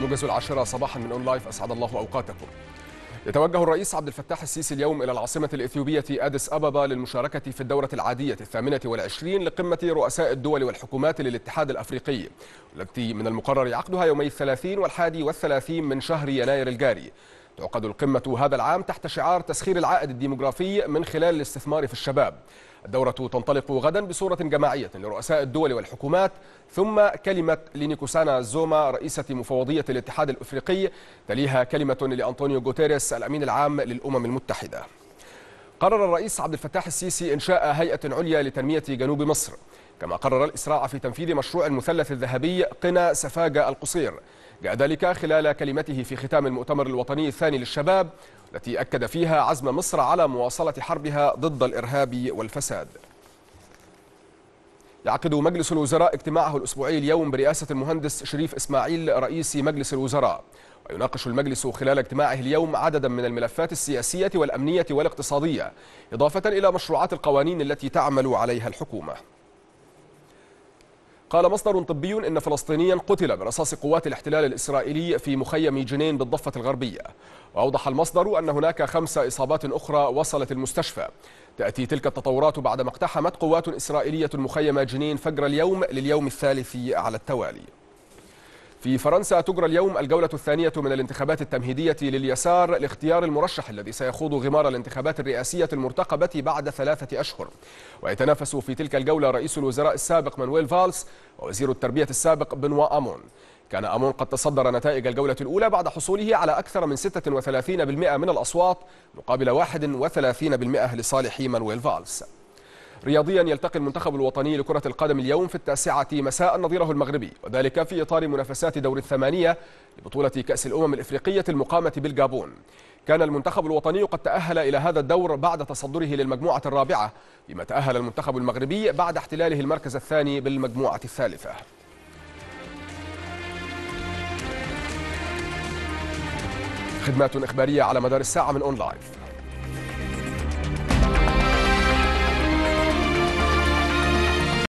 موجز العاشرة صباحا من اون لايف اسعد الله اوقاتكم. يتوجه الرئيس عبد الفتاح السيسي اليوم إلى العاصمة الإثيوبية أديس أبابا للمشاركة في الدورة العادية الثامنة والعشرين لقمة رؤساء الدول والحكومات للاتحاد الأفريقي والتي من المقرر عقدها يومي الثلاثين والحادي والثلاثين من شهر يناير الجاري تعقد القمة هذا العام تحت شعار تسخير العائد الديموغرافي من خلال الاستثمار في الشباب الدورة تنطلق غدا بصورة جماعية لرؤساء الدول والحكومات ثم كلمة لنيكوسانا زوما رئيسة مفوضية الاتحاد الأفريقي تليها كلمة لأنطونيو غوتيريس الأمين العام للأمم المتحدة قرر الرئيس عبد الفتاح السيسي إنشاء هيئة عليا لتنمية جنوب مصر كما قرر الإسراع في تنفيذ مشروع المثلث الذهبي قنا سفاجة القصير جاء ذلك خلال كلمته في ختام المؤتمر الوطني الثاني للشباب التي أكد فيها عزم مصر على مواصلة حربها ضد الإرهاب والفساد يعقد مجلس الوزراء اجتماعه الأسبوعي اليوم برئاسة المهندس شريف إسماعيل رئيس مجلس الوزراء ويناقش المجلس خلال اجتماعه اليوم عددا من الملفات السياسية والأمنية والاقتصادية إضافة إلى مشروعات القوانين التي تعمل عليها الحكومة قال مصدر طبي أن فلسطينيا قتل برصاص قوات الاحتلال الإسرائيلي في مخيم جنين بالضفة الغربية وأوضح المصدر أن هناك خمس إصابات أخرى وصلت المستشفى تأتي تلك التطورات بعدما اقتحمت قوات إسرائيلية مخيم جنين فجر اليوم لليوم الثالث على التوالي في فرنسا تجرى اليوم الجولة الثانية من الانتخابات التمهيدية لليسار لاختيار المرشح الذي سيخوض غمار الانتخابات الرئاسية المرتقبة بعد ثلاثة أشهر ويتنافس في تلك الجولة رئيس الوزراء السابق مانويل فالس ووزير التربية السابق بنوا أمون كان أمون قد تصدر نتائج الجولة الأولى بعد حصوله على أكثر من 36% من الأصوات مقابل 31% لصالح مانويل فالس رياضيا يلتقي المنتخب الوطني لكرة القدم اليوم في التاسعة مساء نظيره المغربي وذلك في إطار منافسات دور الثمانية لبطولة كأس الأمم الإفريقية المقامة بالجابون كان المنتخب الوطني قد تأهل إلى هذا الدور بعد تصدره للمجموعة الرابعة بما تأهل المنتخب المغربي بعد احتلاله المركز الثاني بالمجموعة الثالثة خدمات إخبارية على مدار الساعة من أونلايف